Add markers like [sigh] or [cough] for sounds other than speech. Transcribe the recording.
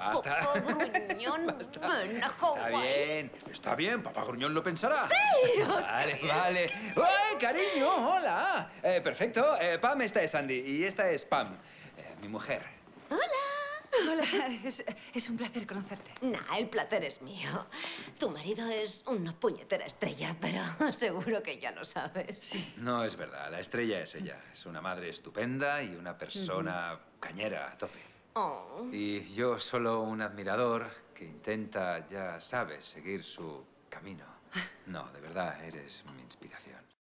Papá Gruñón, [laughs] Está bien, está bien. Papá Gruñón lo pensará. ¡Sí! Vale, vale. ¡Ay, cariño! ¡Hola! Eh, perfecto. Eh, Pam, esta es Andy y esta es Pam, eh, mi mujer. ¡Hola! Hola, es, un placer conocerte. Nah, el placer es mío. Tu marido es una puñetera estrella, pero [laughs] seguro que ya lo sabes. No, es verdad. La estrella es ella. Es una madre estupenda y una persona cañera a tope. Oh. Y yo solo un admirador que intenta, ya sabes, seguir su camino. Ah. No, de verdad, eres mi inspiración.